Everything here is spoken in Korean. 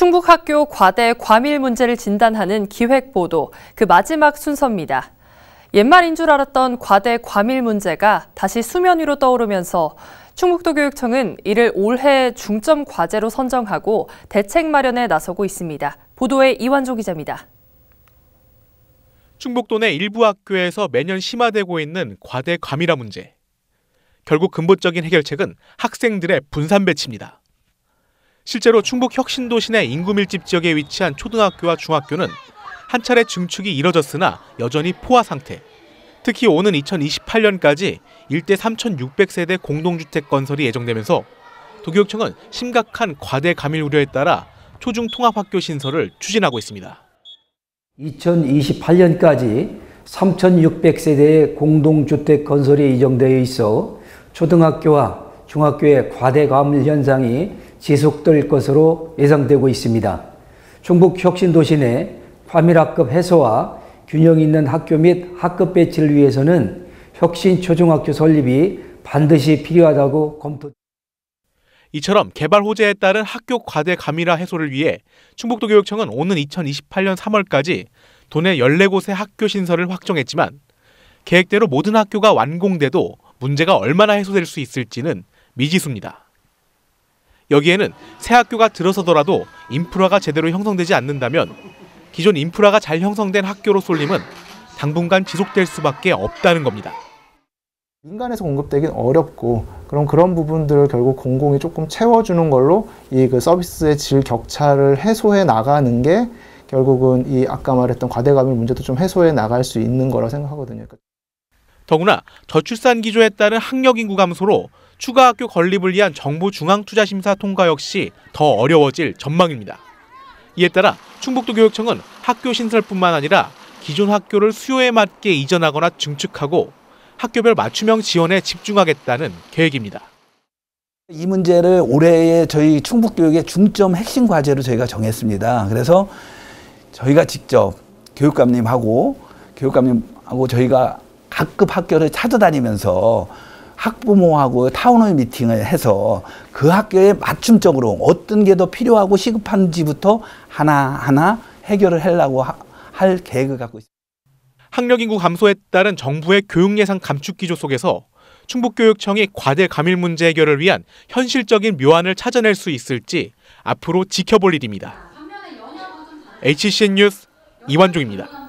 충북 학교 과대 과밀 문제를 진단하는 기획 보도 그 마지막 순서입니다. 옛말인 줄 알았던 과대 과밀 문제가 다시 수면 위로 떠오르면서 충북도 교육청은 이를 올해 중점 과제로 선정하고 대책 마련에 나서고 있습니다. 보도에 이완조 기자입니다. 충북도 내 일부 학교에서 매년 심화되고 있는 과대 과밀화 문제. 결국 근본적인 해결책은 학생들의 분산 배치입니다. 실제로 충북 혁신도 시내 인구 밀집 지역에 위치한 초등학교와 중학교는 한 차례 증축이 이뤄졌으나 여전히 포화 상태. 특히 오는 2028년까지 1대 3,600세대 공동주택 건설이 예정되면서 도교육청은 심각한 과대 감일 우려에 따라 초중 통합학교 신설을 추진하고 있습니다. 2028년까지 3,600세대의 공동주택 건설이 예정되어 있어 초등학교와 중학교의 과대 감일 현상이 지속될 것으로 예상되고 있습니다. 충북 혁신도시 내 과밀학급 해소와 균형 있는 학교 및 학급 배치를 위해서는 혁신초중학교 설립이 반드시 필요하다고 검토. 이처럼 개발 호재에 따른 학교 과대 가밀화 해소를 위해 충북도교육청은 오는 2028년 3월까지 도내 14곳의 학교 신설을 확정했지만 계획대로 모든 학교가 완공돼도 문제가 얼마나 해소될 수 있을지는 미지수입니다. 여기에는 새 학교가 들어서더라도 인프라가 제대로 형성되지 않는다면 기존 인프라가 잘 형성된 학교로 쏠림은 당분간 지속될 수밖에 없다는 겁니다. 민간에서 공급되긴 어렵고 그럼 그런 부분들을 결국 공공이 조금 채워주는 걸로 이 그 서비스의 질 격차를 해소해 나가는 게 결국은 이 아까 말했던 과대감의 문제도 좀 해소해 나갈 수 있는 거라 생각하거든요. 더구나 저출산 기조에 따른 학력 인구 감소로 추가 학교 건립을 위한 정부 중앙투자심사 통과 역시 더 어려워질 전망입니다. 이에 따라 충북도 교육청은 학교 신설뿐만 아니라 기존 학교를 수요에 맞게 이전하거나 증축하고 학교별 맞춤형 지원에 집중하겠다는 계획입니다. 이 문제를 올해의 저희 충북교육의 중점 핵심 과제로 저희가 정했습니다. 그래서 저희가 직접 교육감님하고 교육감님하고 저희가 각급 학교를 찾아다니면서 학부모하고 타운홀 미팅을 해서 그 학교에 맞춤적으로 어떤 게 더 필요하고 시급한지부터 하나하나 해결을 하려고 하, 할 계획을 갖고 있습니다. 학력 인구 감소에 따른 정부의 교육 예산 감축 기조 속에서 충북교육청이 과대 감일 문제 해결을 위한 현실적인 묘안을 찾아낼 수 있을지 앞으로 지켜볼 일입니다. HCN 뉴스 이완종입니다.